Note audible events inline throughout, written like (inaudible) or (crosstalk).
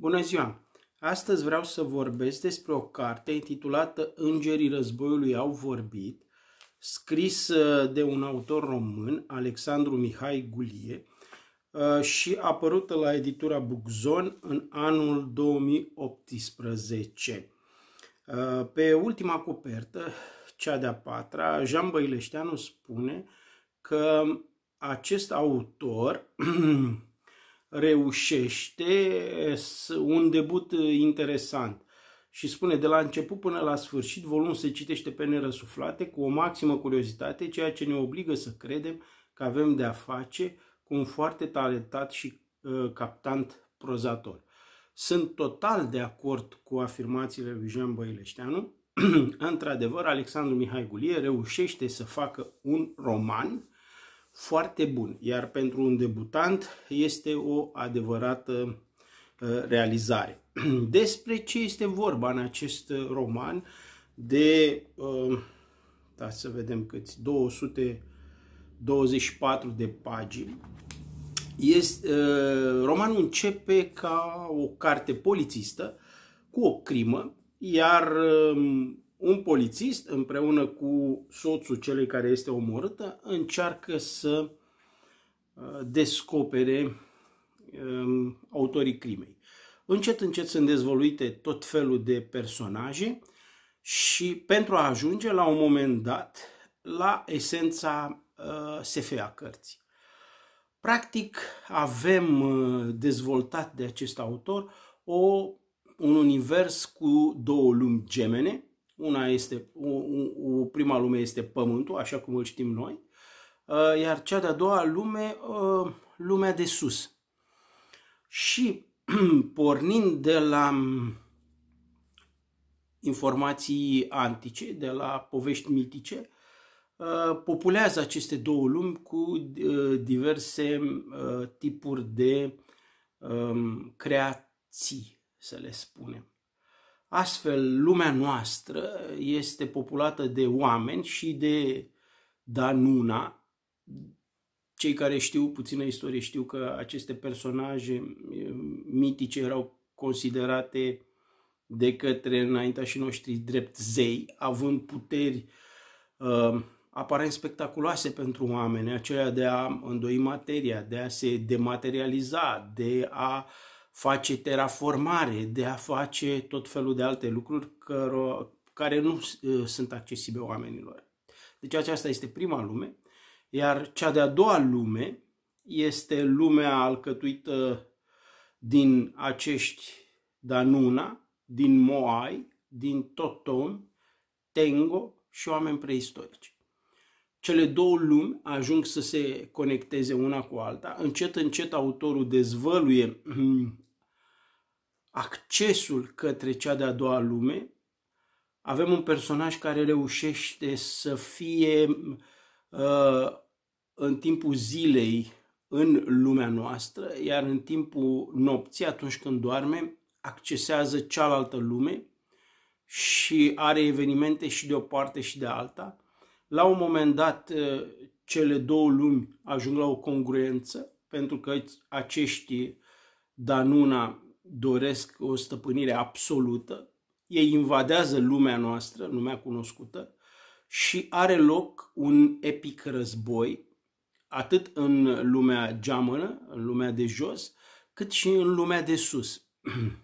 Bună ziua! Astăzi vreau să vorbesc despre o carte intitulată Îngerii războiului au vorbit, scris de un autor român, Alexandru Mihai Gulie, uh, și apărută la editura Buczon în anul 2018. Uh, pe ultima copertă, cea de-a patra, Jean Băileșteanu spune că acest autor (clears throat) reușește un debut uh, interesant. Și spune, de la început până la sfârșit, volumul se citește pe nerăsuflate, cu o maximă curiozitate, ceea ce ne obligă să credem că avem de a face cu un foarte talentat și uh, captant prozator. Sunt total de acord cu afirmațiile lui Jean Băileșteanu. (clears throat) Într-adevăr, Alexandru Mihai Gulie reușește să facă un roman foarte bun, iar pentru un debutant este o adevărată ă, realizare. (clears throat) Despre ce este vorba în acest ă, roman de, ă, da, să vedem câți, 224 de pagini. Este, romanul începe ca o carte polițistă cu o crimă, iar un polițist împreună cu soțul celui care este omorâtă încearcă să uh, descopere um, autorii crimei. Încet, încet sunt dezvoluite tot felul de personaje și pentru a ajunge la un moment dat la esența uh, SFA a cărții. Practic avem uh, dezvoltat de acest autor o, un univers cu două lumi gemene, una este, o, o, prima lume este pământul, așa cum îl știm noi, uh, iar cea de-a doua lume, uh, lumea de sus. Și (clears throat) pornind de la mm, informații antice, de la povești mitice, uh, populează aceste două lumi cu diverse tipuri de um, creații, să le spunem. Astfel, lumea noastră este populată de oameni și de Danuna. Cei care știu puțină istorie știu că aceste personaje mitice erau considerate de către înaintașii noștri drept zei, având puteri uh, aparent spectaculoase pentru oameni, aceea de a îndoi materia, de a se dematerializa, de a uh, face terraformare, de a face tot felul de alte lucruri căro, care nu uh, sunt accesibile oamenilor. Deci aceasta este prima lume, iar cea de-a doua lume este lumea alcătuită din acești Danuna, din Moai, din Toton, Tengo și oameni preistorici. Cele două lumi ajung să se conecteze una cu alta. Încet, încet autorul dezvăluie hmm, accesul către cea de-a doua lume. Avem un personaj care reușește să fie uh, în timpul zilei în lumea noastră, iar în timpul nopții, atunci când doarme, accesează cealaltă lume și are evenimente și de o parte și de alta la un moment dat uh, cele două lumi ajung la o congruență, pentru că acești Danuna doresc o stăpânire absolută, ei invadează lumea noastră, lumea cunoscută, și are loc un epic război, atât în lumea geamănă, în lumea de jos, cât și în lumea de sus. (clears throat)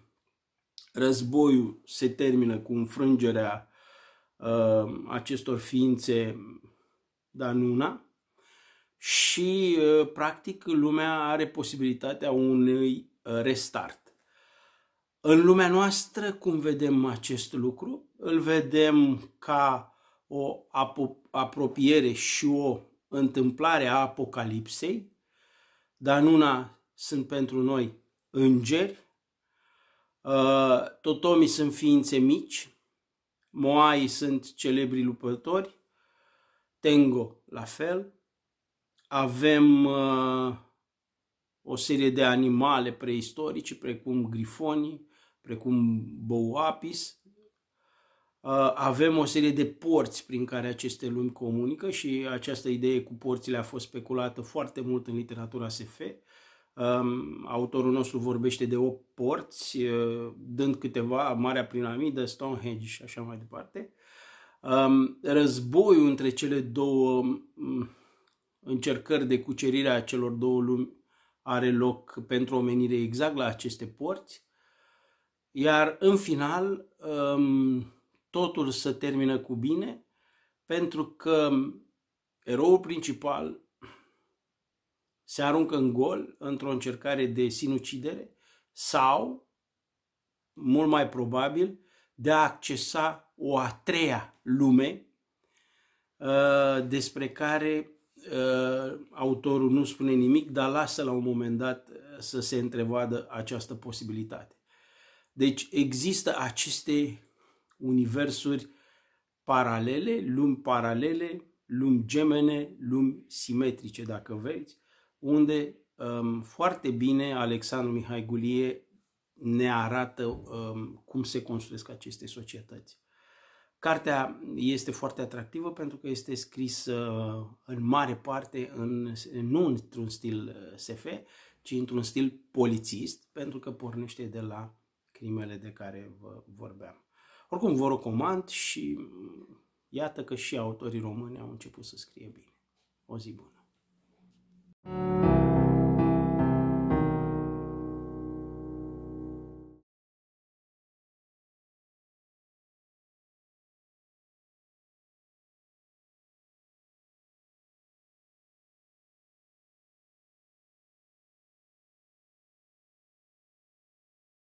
Războiul se termină cu înfrângerea Uh, acestor ființe danuna și uh, practic lumea are posibilitatea unui uh, restart. În lumea noastră, cum vedem acest lucru? Îl vedem ca o apropiere și o întâmplare a Apocalipsei. Danuna sunt pentru noi îngeri, totomii sunt ființe mici, Moai sunt celebri lupători, Tengo la fel. Avem uh, o serie de animale preistorice, precum grifonii, precum Bouapis, Uh, avem o serie de porți prin care aceste lumi comunică și această idee cu porțile a fost speculată foarte mult în literatura SF. Autorul nostru vorbește de 8 porți, dând câteva, Marea Piramidă, Stonehenge și așa mai departe. Războiul între cele două încercări de cucerire a celor două lumi are loc pentru omenire exact la aceste porți. Iar în final, totul se termină cu bine, pentru că eroul principal se aruncă în gol într-o încercare de sinucidere sau, mult mai probabil, de a accesa o a treia lume uh, despre care uh, autorul nu spune nimic, dar lasă la un moment dat uh, să se întrevadă această posibilitate. Deci există aceste universuri paralele, lumi paralele, lumi gemene, lumi simetrice, dacă veți, unde um, foarte bine Alexandru Mihai Gulie ne arată um, cum se construiesc aceste societăți. Cartea este foarte atractivă pentru că este scrisă uh, în mare parte în, nu într-un stil uh, SF, ci într-un stil polițist, pentru că pornește de la crimele de care vă vorbeam. Oricum, vă recomand și mm, iată că și autorii români au început să scrie bine. O zi bună! Thank you.